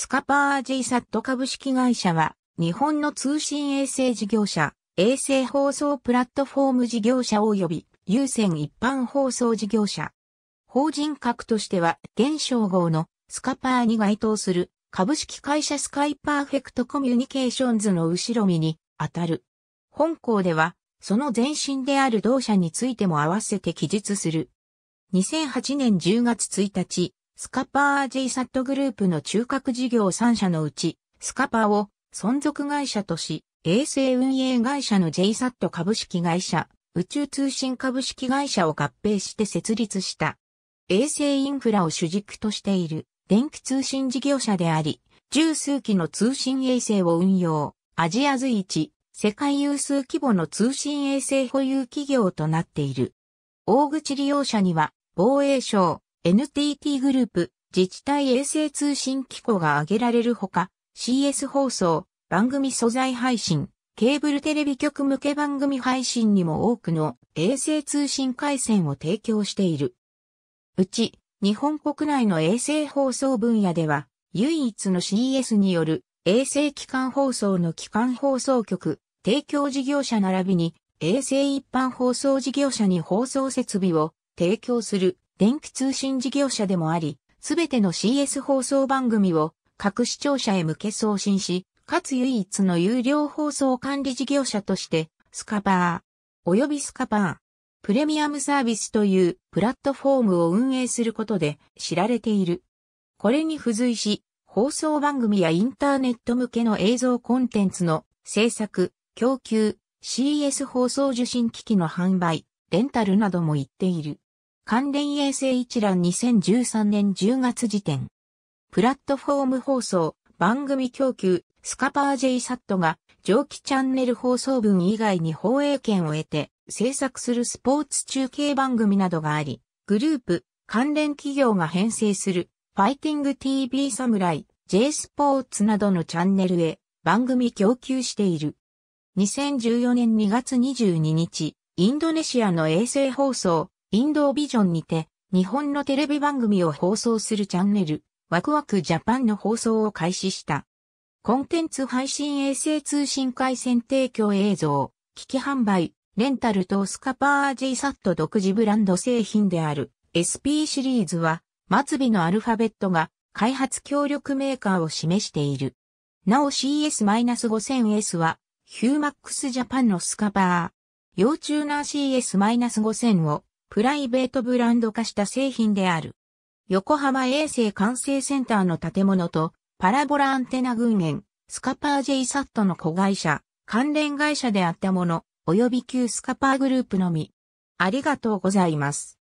スカパー G サット株式会社は、日本の通信衛星事業者、衛星放送プラットフォーム事業者及び、優先一般放送事業者。法人格としては、現象号のスカパーに該当する株式会社スカイパーフェクトコミュニケーションズの後ろ身に当たる。本校では、その前身である同社についても合わせて記述する。2008年10月1日、スカパー j サットグループの中核事業3社のうち、スカパーを存続会社とし、衛星運営会社の J サット株式会社、宇宙通信株式会社を合併して設立した。衛星インフラを主軸としている電気通信事業者であり、十数機の通信衛星を運用、アジア随一、世界有数規模の通信衛星保有企業となっている。大口利用者には、防衛省、NTT グループ、自治体衛星通信機構が挙げられるほか、CS 放送、番組素材配信、ケーブルテレビ局向け番組配信にも多くの衛星通信回線を提供している。うち、日本国内の衛星放送分野では、唯一の CS による衛星機関放送の機関放送局、提供事業者並びに衛星一般放送事業者に放送設備を提供する電気通信事業者でもあり、すべての CS 放送番組を各視聴者へ向け送信し、かつ唯一の有料放送管理事業者として、スカパー、及びスカパー、プレミアムサービスというプラットフォームを運営することで知られている。これに付随し、放送番組やインターネット向けの映像コンテンツの制作、供給、CS 放送受信機器の販売、レンタルなども言っている。関連衛星一覧2013年10月時点。プラットフォーム放送、番組供給、スカパー J サットが蒸気チャンネル放送分以外に放映権を得て制作するスポーツ中継番組などがあり、グループ、関連企業が編成するファイティング TV サムライ、J スポーツなどのチャンネルへ番組供給している。2014年2月22日、インドネシアの衛星放送、インドービジョンにて、日本のテレビ番組を放送するチャンネル、ワクワクジャパンの放送を開始した。コンテンツ配信衛星通信回線提供映像、機器販売、レンタルとスカパー GSAT 独自ブランド製品である SP シリーズは末尾のアルファベットが開発協力メーカーを示している。なお CS-5000S はヒューマックスジャパンのスカパー。幼虫な CS-5000 をプライベートブランド化した製品である。横浜衛生管制センターの建物と、パラボラアンテナ群園、スカパー J サットの子会社、関連会社であったもの、及び旧スカパーグループのみ。ありがとうございます。